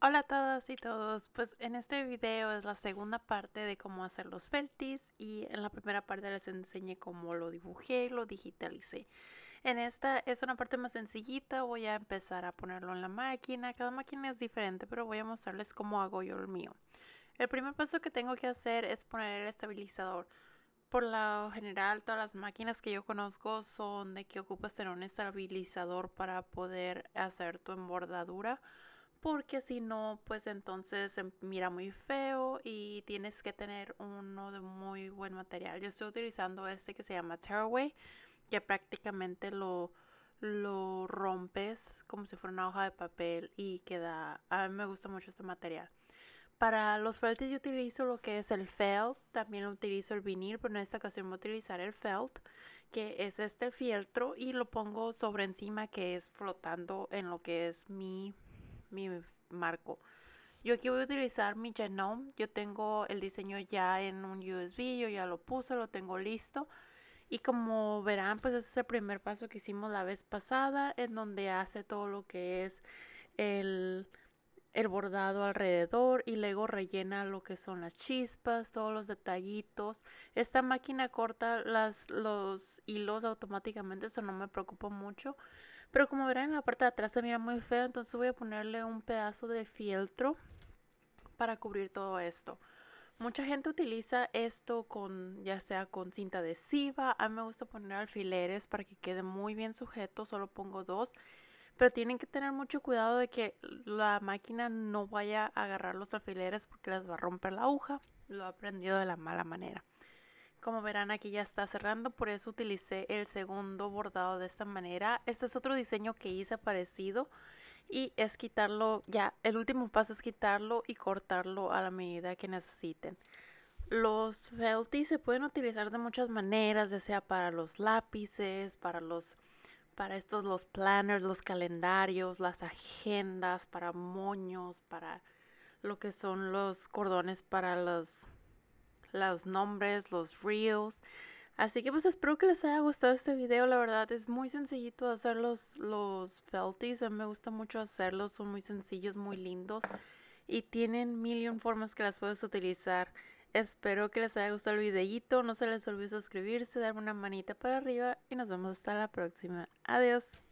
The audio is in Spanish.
Hola a todas y todos, pues en este video es la segunda parte de cómo hacer los feltis y en la primera parte les enseñé cómo lo dibujé y lo digitalicé. En esta es una parte más sencillita, voy a empezar a ponerlo en la máquina, cada máquina es diferente pero voy a mostrarles cómo hago yo el mío. El primer paso que tengo que hacer es poner el estabilizador. Por lo general todas las máquinas que yo conozco son de que ocupas tener un estabilizador para poder hacer tu embordadura porque si no, pues entonces se mira muy feo y tienes que tener uno de muy buen material. Yo estoy utilizando este que se llama Tearaway, que prácticamente lo, lo rompes como si fuera una hoja de papel y queda... A mí me gusta mucho este material. Para los feltes yo utilizo lo que es el felt, también utilizo el vinil, pero en esta ocasión voy a utilizar el felt, que es este fieltro y lo pongo sobre encima que es flotando en lo que es mi mi marco. Yo aquí voy a utilizar mi Genome. Yo tengo el diseño ya en un USB, yo ya lo puse, lo tengo listo. Y como verán, pues ese es el primer paso que hicimos la vez pasada, en donde hace todo lo que es el, el bordado alrededor y luego rellena lo que son las chispas, todos los detallitos. Esta máquina corta las, los hilos automáticamente, eso no me preocupa mucho. Pero como verán en la parte de atrás se mira muy feo, entonces voy a ponerle un pedazo de fieltro para cubrir todo esto. Mucha gente utiliza esto con ya sea con cinta adhesiva. A mí me gusta poner alfileres para que quede muy bien sujeto. Solo pongo dos. Pero tienen que tener mucho cuidado de que la máquina no vaya a agarrar los alfileres porque les va a romper la aguja. Lo he aprendido de la mala manera. Como verán aquí ya está cerrando, por eso utilicé el segundo bordado de esta manera. Este es otro diseño que hice parecido y es quitarlo, ya el último paso es quitarlo y cortarlo a la medida que necesiten. Los felty se pueden utilizar de muchas maneras, ya sea para los lápices, para los para estos los planners, los calendarios, las agendas, para moños, para lo que son los cordones para los los nombres, los reels. Así que pues espero que les haya gustado este video, la verdad es muy sencillito hacer los, los felties, a mí me gusta mucho hacerlos, son muy sencillos, muy lindos y tienen mil y un formas que las puedes utilizar. Espero que les haya gustado el videito no se les olvide suscribirse, darme una manita para arriba y nos vemos hasta la próxima. Adiós.